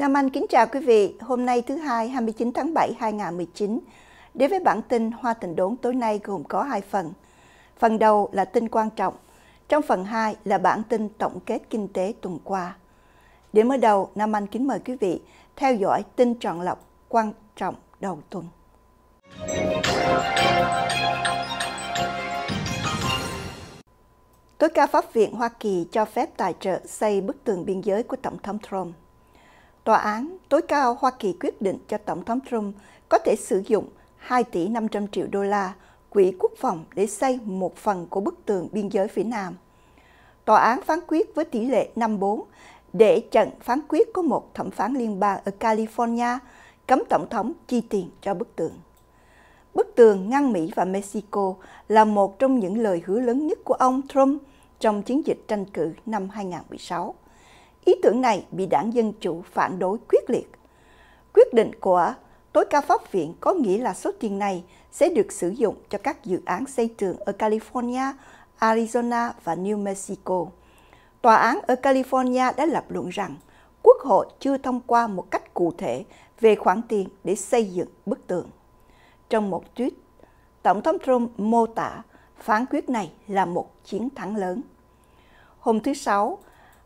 Nam Anh kính chào quý vị. Hôm nay thứ hai 29 tháng 7 2019. Đến với bản tin Hoa Tình Đốn tối nay gồm có hai phần. Phần đầu là tin quan trọng. Trong phần 2 là bản tin tổng kết kinh tế tuần qua. Để mở đầu, Nam Anh kính mời quý vị theo dõi tin chọn lọc quan trọng đầu tuần. Tối cao Pháp viện Hoa Kỳ cho phép tài trợ xây bức tường biên giới của Tổng thống Trump. Tòa án tối cao Hoa Kỳ quyết định cho Tổng thống Trump có thể sử dụng 2 tỷ 500 triệu đô la quỹ quốc phòng để xây một phần của bức tường biên giới phía Nam. Tòa án phán quyết với tỷ lệ 5-4 để trận phán quyết của một thẩm phán liên bang ở California cấm Tổng thống chi tiền cho bức tường. Bức tường ngăn Mỹ và Mexico là một trong những lời hứa lớn nhất của ông Trump trong chiến dịch tranh cử năm 2016. Ý tưởng này bị đảng Dân Chủ phản đối quyết liệt. Quyết định của tối cao pháp viện có nghĩa là số tiền này sẽ được sử dụng cho các dự án xây trường ở California, Arizona và New Mexico. Tòa án ở California đã lập luận rằng Quốc hội chưa thông qua một cách cụ thể về khoản tiền để xây dựng bức tường. Trong một tweet, Tổng thống Trump mô tả phán quyết này là một chiến thắng lớn. Hôm thứ Sáu,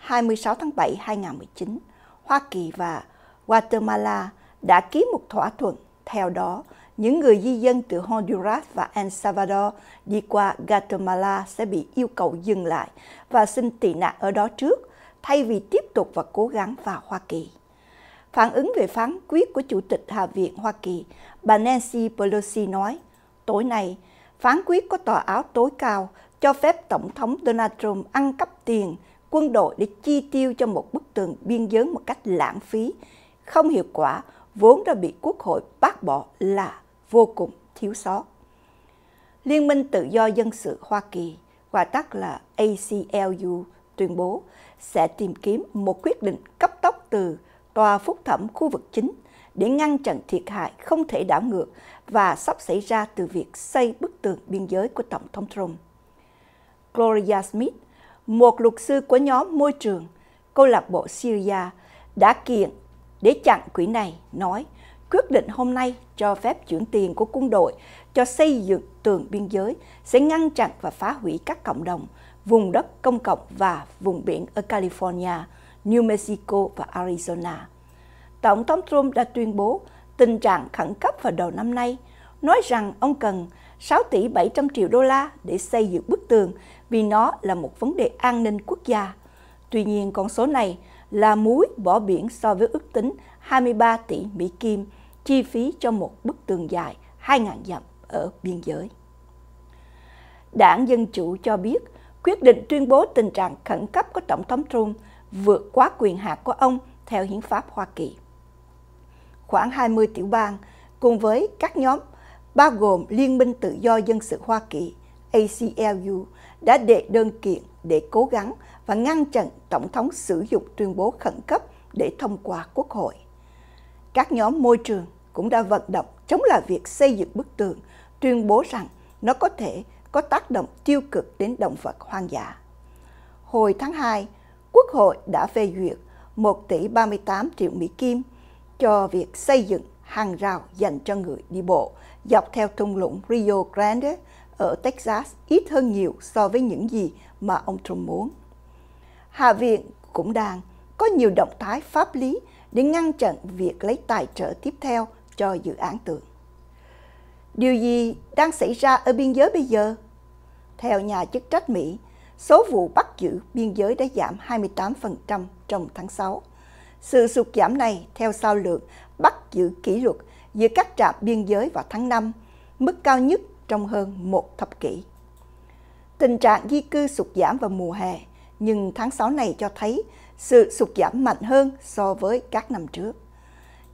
26 tháng 7 2019, Hoa Kỳ và Guatemala đã ký một thỏa thuận. Theo đó, những người di dân từ Honduras và El Salvador đi qua Guatemala sẽ bị yêu cầu dừng lại và xin tị nạn ở đó trước, thay vì tiếp tục và cố gắng vào Hoa Kỳ. Phản ứng về phán quyết của Chủ tịch Hạ viện Hoa Kỳ, bà Nancy Pelosi nói, tối nay, phán quyết của tòa án tối cao cho phép Tổng thống Donald Trump ăn cắp tiền quân đội để chi tiêu cho một bức tường biên giới một cách lãng phí, không hiệu quả, vốn đã bị quốc hội bác bỏ là vô cùng thiếu sót. Liên minh Tự do Dân sự Hoa Kỳ, gọi tắt là ACLU, tuyên bố sẽ tìm kiếm một quyết định cấp tốc từ Tòa Phúc thẩm khu vực chính để ngăn chặn thiệt hại không thể đảo ngược và sắp xảy ra từ việc xây bức tường biên giới của Tổng thống Trump. Gloria Smith, một luật sư của nhóm môi trường, câu lạc bộ Syria, đã kiện để chặn quỹ này, nói quyết định hôm nay cho phép chuyển tiền của quân đội cho xây dựng tường biên giới sẽ ngăn chặn và phá hủy các cộng đồng, vùng đất công cộng và vùng biển ở California, New Mexico và Arizona. Tổng thống Trump đã tuyên bố tình trạng khẩn cấp vào đầu năm nay, nói rằng ông cần 6 tỷ 700 triệu đô la để xây dựng bức tường vì nó là một vấn đề an ninh quốc gia. Tuy nhiên, con số này là muối bỏ biển so với ước tính 23 tỷ Mỹ Kim chi phí cho một bức tường dài 2.000 dặm ở biên giới. Đảng Dân Chủ cho biết quyết định tuyên bố tình trạng khẩn cấp của Tổng thống Trump vượt quá quyền hạn của ông theo Hiến pháp Hoa Kỳ. Khoảng 20 tiểu bang cùng với các nhóm bao gồm Liên minh Tự do Dân sự Hoa Kỳ ACLU đã đệ đơn kiện để cố gắng và ngăn chặn Tổng thống sử dụng tuyên bố khẩn cấp để thông qua Quốc hội. Các nhóm môi trường cũng đã vận động chống lại việc xây dựng bức tường, tuyên bố rằng nó có thể có tác động tiêu cực đến động vật hoang dã. Hồi tháng 2, Quốc hội đã phê duyệt 1 tỷ 38 triệu Mỹ Kim cho việc xây dựng hàng rào dành cho người đi bộ dọc theo thung lũng Rio Grande ở Texas ít hơn nhiều so với những gì mà ông Trump muốn. Hạ viện cũng đang có nhiều động thái pháp lý để ngăn chặn việc lấy tài trợ tiếp theo cho dự án tượng. Điều gì đang xảy ra ở biên giới bây giờ? Theo nhà chức trách Mỹ, số vụ bắt giữ biên giới đã giảm 28% trong tháng 6. Sự sụt giảm này theo sau lượng bắt giữ kỷ lục giữa các trạm biên giới vào tháng 5, mức cao nhất trong hơn một thập kỷ. Tình trạng di cư sụt giảm vào mùa hè, nhưng tháng 6 này cho thấy sự sụt giảm mạnh hơn so với các năm trước.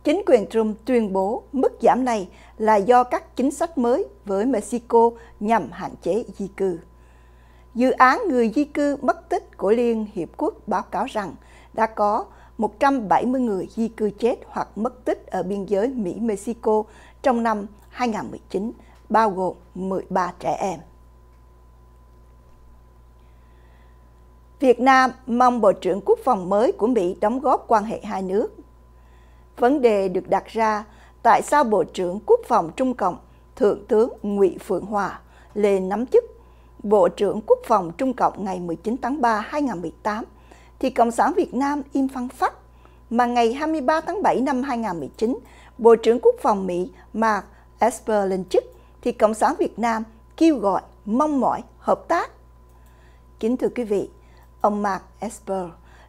Chính quyền Trump tuyên bố mức giảm này là do các chính sách mới với Mexico nhằm hạn chế di cư. Dự án người di cư mất tích của Liên Hiệp Quốc báo cáo rằng đã có 170 người di cư chết hoặc mất tích ở biên giới Mỹ-Mexico trong năm 2019, bao gồm 13 trẻ em. Việt Nam mong Bộ trưởng Quốc phòng mới của Mỹ đóng góp quan hệ hai nước. Vấn đề được đặt ra tại sao Bộ trưởng Quốc phòng Trung Cộng Thượng tướng Ngụy Phượng Hòa lên nắm chức Bộ trưởng Quốc phòng Trung Cộng ngày 19 tháng 3 2018 thì Cộng sản Việt Nam im phăng phát mà ngày 23 tháng 7 năm 2019, Bộ trưởng Quốc phòng Mỹ Mark Esper lên chức thì Cộng sản Việt Nam kêu gọi mong mỏi hợp tác. Kính thưa quý vị, ông Mark Esper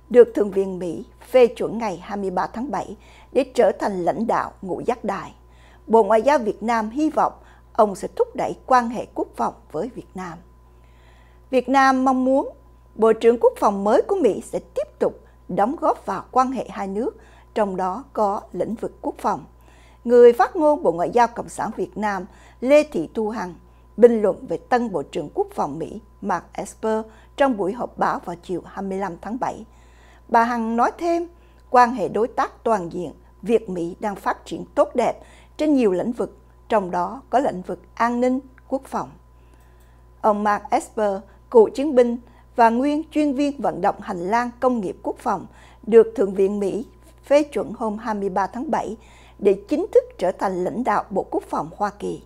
được Thượng viện Mỹ phê chuẩn ngày 23 tháng 7 để trở thành lãnh đạo ngũ giác đài. Bộ Ngoại giao Việt Nam hy vọng ông sẽ thúc đẩy quan hệ quốc phòng với Việt Nam. Việt Nam mong muốn Bộ trưởng Quốc phòng mới của Mỹ sẽ tiếp tục đóng góp vào quan hệ hai nước, trong đó có lĩnh vực quốc phòng. Người phát ngôn Bộ Ngoại giao Cộng sản Việt Nam Lê Thị Thu Hằng bình luận về tân Bộ trưởng Quốc phòng Mỹ Mark Esper trong buổi họp báo vào chiều 25 tháng 7. Bà Hằng nói thêm, quan hệ đối tác toàn diện Việt-Mỹ đang phát triển tốt đẹp trên nhiều lĩnh vực, trong đó có lĩnh vực an ninh, quốc phòng. Ông Mark Esper, cựu chiến binh, và nguyên chuyên viên vận động hành lang công nghiệp quốc phòng được Thượng viện Mỹ phê chuẩn hôm 23 tháng 7 để chính thức trở thành lãnh đạo Bộ Quốc phòng Hoa Kỳ.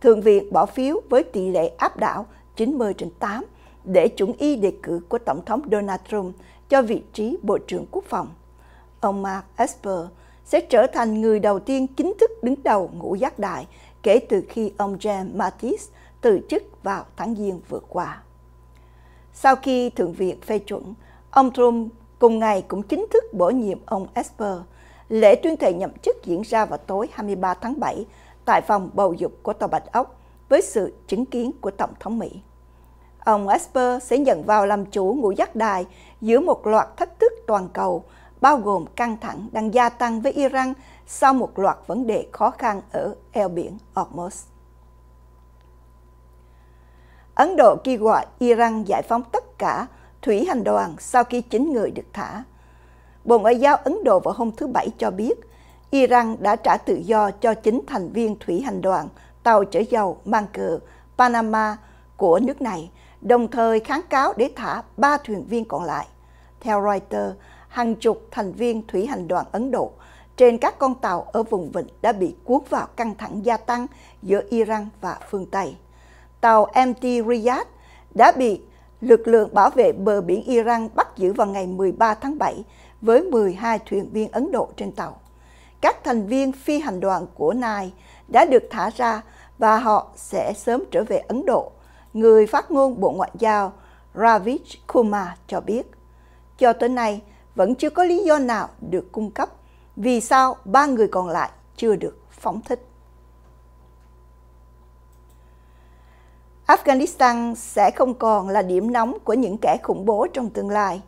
Thượng viện bỏ phiếu với tỷ lệ áp đảo 90 trên 8 để chuẩn y đề cử của Tổng thống Donald Trump cho vị trí Bộ trưởng Quốc phòng. Ông Mark Esper sẽ trở thành người đầu tiên chính thức đứng đầu ngũ giác đại kể từ khi ông James Mattis từ chức vào tháng Giêng vừa qua. Sau khi Thượng viện phê chuẩn, ông Trump cùng ngày cũng chính thức bổ nhiệm ông Esper. Lễ tuyên thệ nhậm chức diễn ra vào tối 23 tháng 7 tại phòng bầu dục của Tòa Bạch Ốc với sự chứng kiến của Tổng thống Mỹ. Ông Esper sẽ nhận vào làm chủ ngũ giác đài giữa một loạt thách thức toàn cầu, bao gồm căng thẳng đang gia tăng với Iran sau một loạt vấn đề khó khăn ở eo biển Ormuz. Ấn Độ kêu gọi Iran giải phóng tất cả thủy hành đoàn sau khi chín người được thả. Bộ Ngoại giao Ấn Độ vào hôm thứ Bảy cho biết, Iran đã trả tự do cho chính thành viên thủy hành đoàn tàu chở dầu mang cờ Panama của nước này, đồng thời kháng cáo để thả ba thuyền viên còn lại. Theo Reuters, hàng chục thành viên thủy hành đoàn Ấn Độ trên các con tàu ở vùng vịnh đã bị cuốn vào căng thẳng gia tăng giữa Iran và phương Tây tàu MT Riyadh đã bị lực lượng bảo vệ bờ biển Iran bắt giữ vào ngày 13 tháng 7 với 12 thuyền viên Ấn Độ trên tàu. Các thành viên phi hành đoàn của Nai đã được thả ra và họ sẽ sớm trở về Ấn Độ, người phát ngôn Bộ Ngoại giao Ravish Kumar cho biết. Cho tới nay, vẫn chưa có lý do nào được cung cấp vì sao ba người còn lại chưa được phóng thích. Afghanistan sẽ không còn là điểm nóng của những kẻ khủng bố trong tương lai.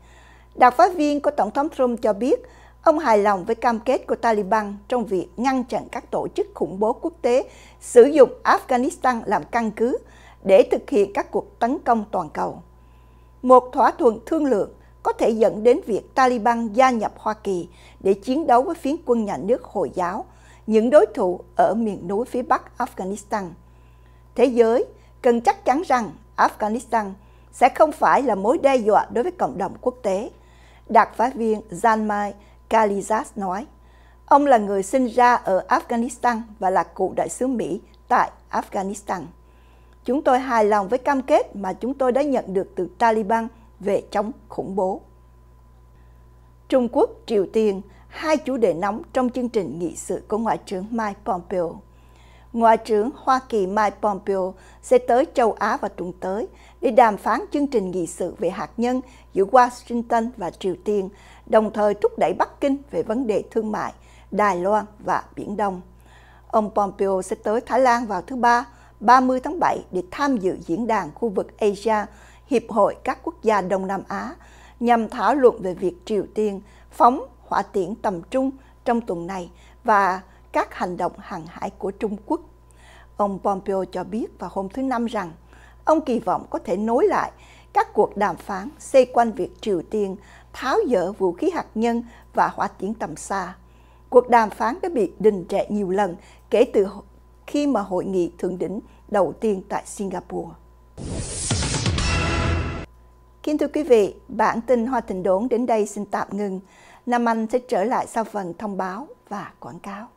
Đặc phái viên của Tổng thống Trump cho biết, ông hài lòng với cam kết của Taliban trong việc ngăn chặn các tổ chức khủng bố quốc tế sử dụng Afghanistan làm căn cứ để thực hiện các cuộc tấn công toàn cầu. Một thỏa thuận thương lượng có thể dẫn đến việc Taliban gia nhập Hoa Kỳ để chiến đấu với phiến quân nhà nước Hồi giáo, những đối thủ ở miền núi phía Bắc Afghanistan. Thế giới cần chắc chắn rằng Afghanistan sẽ không phải là mối đe dọa đối với cộng đồng quốc tế. Đặc phái viên Zalmay Kalizas nói, ông là người sinh ra ở Afghanistan và là cựu đại sứ Mỹ tại Afghanistan. Chúng tôi hài lòng với cam kết mà chúng tôi đã nhận được từ Taliban về chống khủng bố. Trung Quốc, Triều Tiên, hai chủ đề nóng trong chương trình nghị sự của Ngoại trưởng Mike Pompeo. Ngoại trưởng Hoa Kỳ Mike Pompeo sẽ tới châu Á vào tuần tới để đàm phán chương trình nghị sự về hạt nhân giữa Washington và Triều Tiên, đồng thời thúc đẩy Bắc Kinh về vấn đề thương mại, Đài Loan và Biển Đông. Ông Pompeo sẽ tới Thái Lan vào thứ Ba, 30 tháng 7 để tham dự diễn đàn khu vực Asia, Hiệp hội các quốc gia Đông Nam Á, nhằm thảo luận về việc Triều Tiên phóng hỏa tiễn tầm trung trong tuần này và các hành động hàng hải của Trung Quốc. Ông Pompeo cho biết vào hôm thứ Năm rằng ông kỳ vọng có thể nối lại các cuộc đàm phán xoay quanh việc Triều Tiên tháo dỡ vũ khí hạt nhân và hỏa tiễn tầm xa. Cuộc đàm phán đã bị đình trệ nhiều lần kể từ khi mà hội nghị thượng đỉnh đầu tiên tại Singapore. Kính thưa quý vị, bản tin Hoa Thịnh Đốn đến đây xin tạm ngừng. Nam Anh sẽ trở lại sau phần thông báo và quảng cáo.